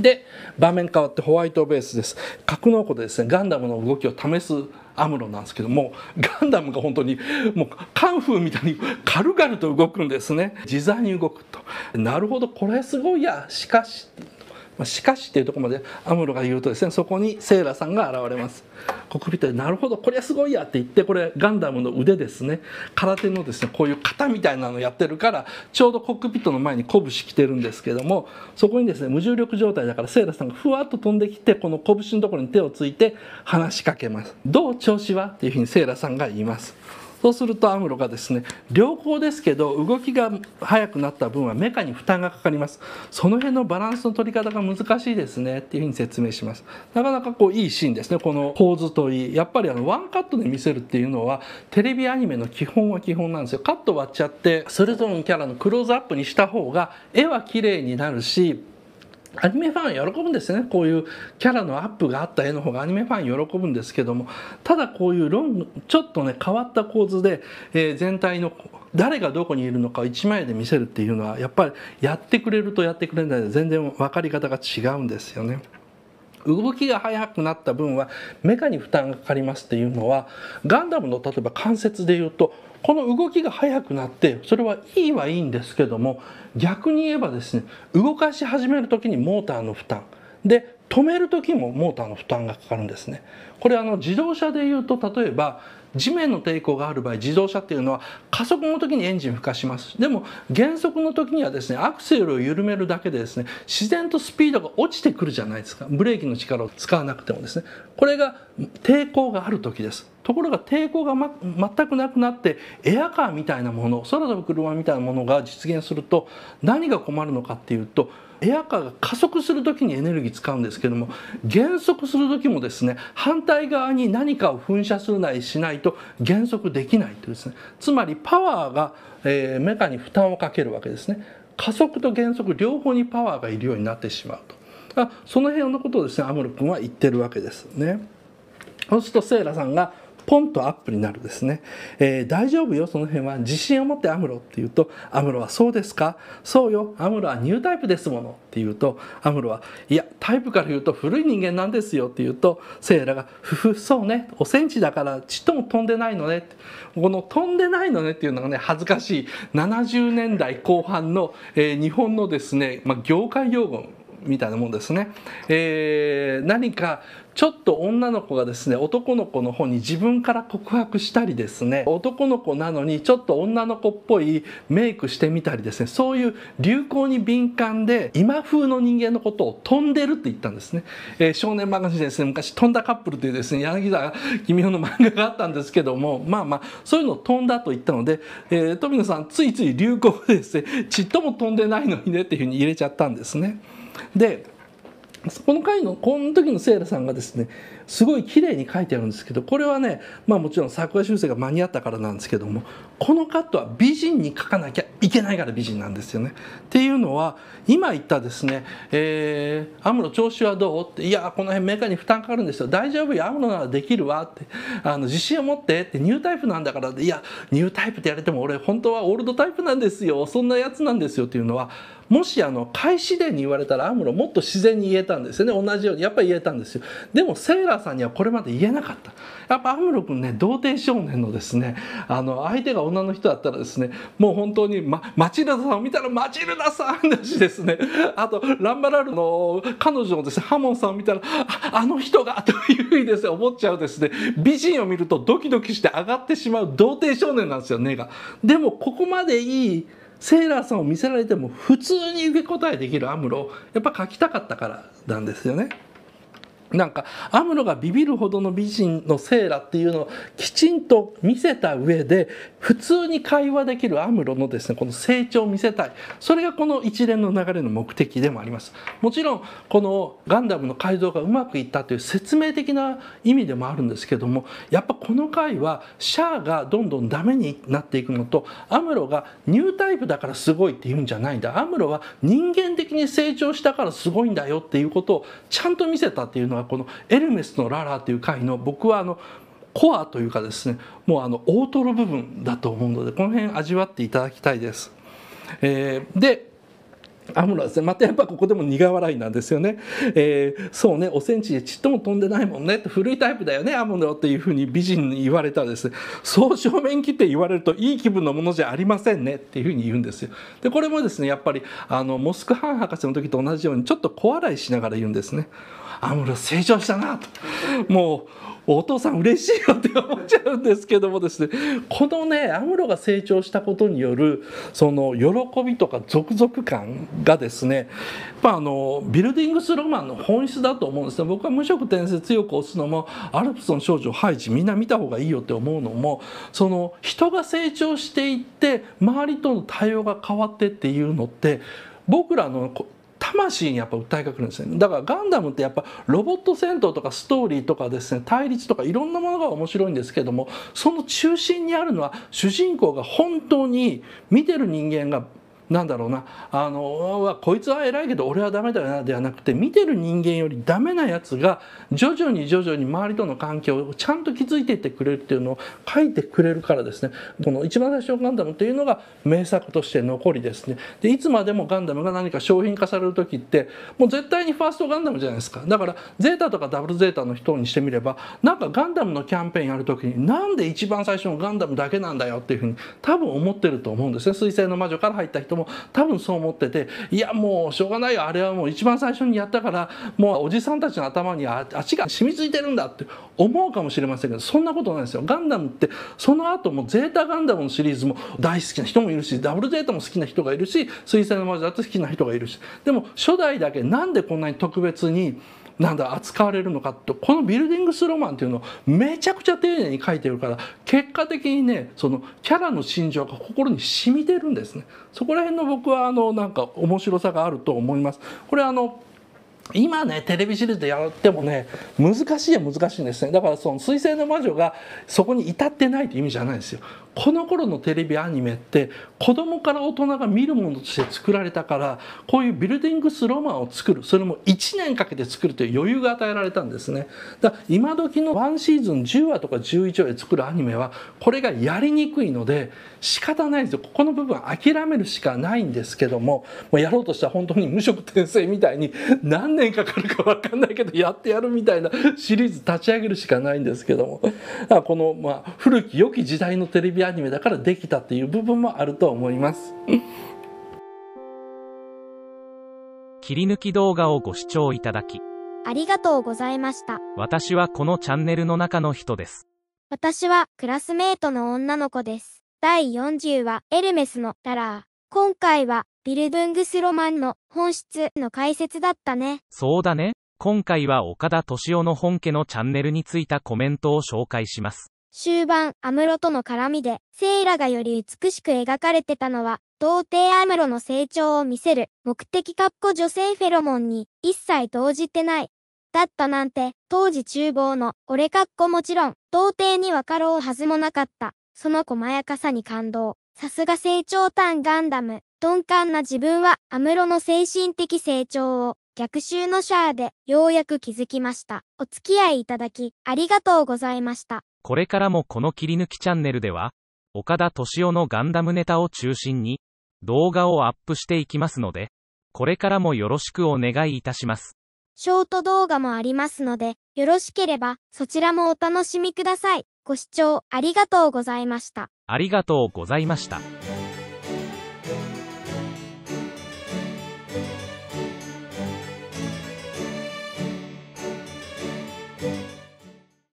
で場面変わってホワイトベースです格納庫でですねガンダムの動きを試すアムロなんですけどもガンダムが本当にもうカンフーみたいに軽々と動くんですね自在に動くとなるほどこれすごいやしかしまあ、しかしというところまでアムロが言うとですねそこにセーラさんが現れますコックピットで「なるほどこりゃすごいや」って言ってこれガンダムの腕ですね空手のですねこういう型みたいなのやってるからちょうどコックピットの前に拳着てるんですけどもそこにですね無重力状態だからセーラさんがふわっと飛んできてこの拳のところに手をついて話しかけます「どう調子は?」っていうふうにセーラさんが言います。そうするとアムロがですね良好ですけど動きが速くなった分はメカに負担がかかりますその辺のバランスの取り方が難しいですねっていうふうに説明しますなかなかこういいシーンですねこの構図といいやっぱりあのワンカットで見せるっていうのはテレビアニメの基本は基本なんですよカット割っちゃってそれぞれのキャラのクローズアップにした方が絵は綺麗になるしアニメファン喜ぶんですねこういうキャラのアップがあった絵の方がアニメファン喜ぶんですけどもただこういうロングちょっとね変わった構図で、えー、全体の誰がどこにいるのかを1枚で見せるっていうのはやっぱりやってくれるとやってくれないで全然分かり方が違うんですよね。動きが速くなった分はメカに負担がかかりますっていうのはガンダムの例えば関節で言うとこの動きが速くなってそれはいいはいいんですけども逆に言えばですね動かし始める時にモーターの負担で止める時もモーターの負担がかかるんですね。これあの自動車で言うと例えば地面の抵抗がある場合自動車っていうのは加速の時にエンジンをふかしますでも減速の時にはですねアクセルを緩めるだけでですね自然とスピードが落ちてくるじゃないですかブレーキの力を使わなくてもですねこれが抵抗がある時ですところが抵抗が、ま、全くなくなってエアカーみたいなもの空飛ぶ車みたいなものが実現すると何が困るのかっていうとエアカーが加速する時にエネルギー使うんですけども減速する時もですね反対側に何かを噴射するなりしないと減速できないというですねつまりパワーが、えー、メカに負担をかけるわけですね加速と減速両方にパワーがいるようになってしまうとその辺のことをですねアムロ君は言ってるわけですね。そうするとセイラさんがポンとアップになるですね、えー、大丈夫よその辺は自信を持ってアムロって言うとアムロはそうですかそうよアムロはニュータイプですものって言うとアムロはいやタイプから言うと古い人間なんですよって言うとセイラがふふそうねおセンチだからちっとも飛んでないのねこの飛んでないのねっていうのがね恥ずかしい70年代後半の、えー、日本のですね、まあ、業界用語みたいなもんですね、えー、何かちょっと女の子がですね男の子の方に自分から告白したりですね男の子なのにちょっと女の子っぽいメイクしてみたりですねそういう流行に敏感で今風の人間のことを飛んでるって言ったんですね、えー、少年漫画ンですね昔飛んだカップルというですね柳沢君雄の漫画があったんですけどもまあまあそういうのを飛んだと言ったので、えー、富野さんついつい流行でですねちっとも飛んでないのにねっていうふうに入れちゃったんですね。でこの回のこの時のセイラさんがですねすごい綺麗に書いてあるんですけどこれはねまあもちろん作画修正が間に合ったからなんですけどもこのカットは美人に描かなきゃいけないから美人なんですよね。っていうのは今言ったですね「えー、アムロ調子はどう?」って「いやこの辺メーカーに負担かかるんですよ大丈夫よアムロならできるわ」ってあの「自信を持って」って「ニュータイプなんだから」って「いやニュータイプってやれても俺本当はオールドタイプなんですよそんなやつなんですよ」っていうのはもしあの開始でに言われたらアムロもっと自然に言えたんですよね同じようにやっぱり言えたんですよでもセーラーさんにはこれまで言えなかったやっぱアムロ君ね童貞少年のですねあの相手が女の人だったらですねもう本当にま、マチルダさんを見たらマチルダさんだしですね、あと、ランバラルの彼女のですね、ハモンさんを見たら、ああの人がというふうにですね、思っちゃうですね、美人を見るとドキドキして上がってしまう童貞少年なんですよ、根が。でも、ここまでいい、セーラーさんを見せられても普通に受け答えできるアムロをやっぱ書きたかったからなんですよね。なんかアムロがビビるほどの美人のセーラっていうのをきちんと見せた上で普通に会話できるアムロのですねこの成長を見せたいそれがこの一連の流れの目的でもありますもちろんこのガンダムの改造がうまくいったという説明的な意味でもあるんですけどもやっぱこの回はシャアがどんどんダメになっていくのとアムロがニュータイプだからすごいっていうんじゃないんだアムロは人間的に成長したからすごいんだよっていうことをちゃんと見せたっていうのはこの「エルメスのララ」という回の僕はあのコアというかですねもうあの大トロ部分だと思うのでこの辺味わっていただきたいです。えー、でアムロはですねまたやっぱここでも苦笑いなんですよね、えー、そうねおセンチでちっとも飛んでないもんねって古いタイプだよねアムロっていうふうに美人に言われたらですねそう正面切って言われるといい気分のものじゃありませんねっていうふうに言うんですよでこれもですねやっぱりあのモスクハン博士の時と同じようにちょっと小笑いしながら言うんですねアもう成長したなともうお父さん嬉しいよって思っちゃうんですけどもですねこのねアムロが成長したことによるその喜びとか続々感がですねやあのビルディングスロマンの本質だと思うんですね僕は無職転生強く推すのもアルプスの少女ハイジみんな見た方がいいよって思うのもその人が成長していって周りとの対応が変わってっていうのって僕らの魂にやっぱ訴えかけるんですねだからガンダムってやっぱロボット戦闘とかストーリーとかですね対立とかいろんなものが面白いんですけどもその中心にあるのは主人公が本当に見てる人間がなんだろうなあのこいつは偉いけど俺はダメだよなではなくて見てる人間よりダメなやつが徐々に徐々に周りとの関係をちゃんと築いていってくれるっていうのを書いてくれるからですねこの一番最初のガンダムっていうのが名作として残りですねでいつまでもガンダムが何か商品化される時ってもう絶対にファーストガンダムじゃないですかだからゼータとかダブルゼータの人にしてみればなんかガンダムのキャンペーンやる時になんで一番最初のガンダムだけなんだよっていうふうに多分思ってると思うんですね彗星の魔女から入った人も多分そう思ってていやもうしょうがないよあれはもう一番最初にやったからもうおじさんたちの頭に足が染みついてるんだって思うかもしれませんけどそんなことないですよ。ガンダムってその後もゼータガンダムのシリーズも大好きな人もいるしダブルゼータも好きな人がいるし水星の魔女だと好きな人がいるしでも初代だけなんでこんなに特別になんだ扱われるのかとこのビルディングスロマンっていうのをめちゃくちゃ丁寧に書いてるから結果的にねそのキャラの心情が心に染みてるんですねそこら辺の僕はあのなんか面白さがあると思います。これあの今ねテレビシリーズでやってもね難しいは難しいんですねだからその「彗星の魔女」がそこに至ってないって意味じゃないんですよこの頃のテレビアニメって子供から大人が見るものとして作られたからこういうビルディングスロマンを作るそれも1年かけて作るという余裕が与えられたんですねだから今時の1シーズン10話とか11話で作るアニメはこれがやりにくいので仕方ないですよここの部分諦めるしかないんですけどももうやろうとしたら本当に無職転生みたいに何年かかるか分かんないけどやってやるみたいなシリーズ立ち上げるしかないんですけどもこの、まあ、古き良き時代のテレビアニメだからできたっていう部分もあると思います切り抜き動画をご視聴いただきありがとうございました私はこのチャンネルの中の人です私はクラスメートの女の子です第40話エルメスのタラー今回はビルブングスロマンの本質の解説だったねそうだね今回は岡田敏夫の本家のチャンネルについたコメントを紹介します。終盤、アムロとの絡みで、セイラがより美しく描かれてたのは、童貞アムロの成長を見せる、目的カッコ女性フェロモンに、一切投じてない。だったなんて、当時厨房の、俺カッコもちろん、童貞に分かろうはずもなかった。その細やかさに感動。さすが成長端ガンダム。鈍感な自分は、アムロの精神的成長を、逆襲のシャアで、ようやく気づきました。お付き合いいただき、ありがとうございました。これからもこの切り抜きチャンネルでは、岡田敏夫のガンダムネタを中心に、動画をアップしていきますので、これからもよろしくお願いいたします。ショート動画もありますので、よろしければそちらもお楽しみください。ご視聴ありがとうございました。ありがとうございました。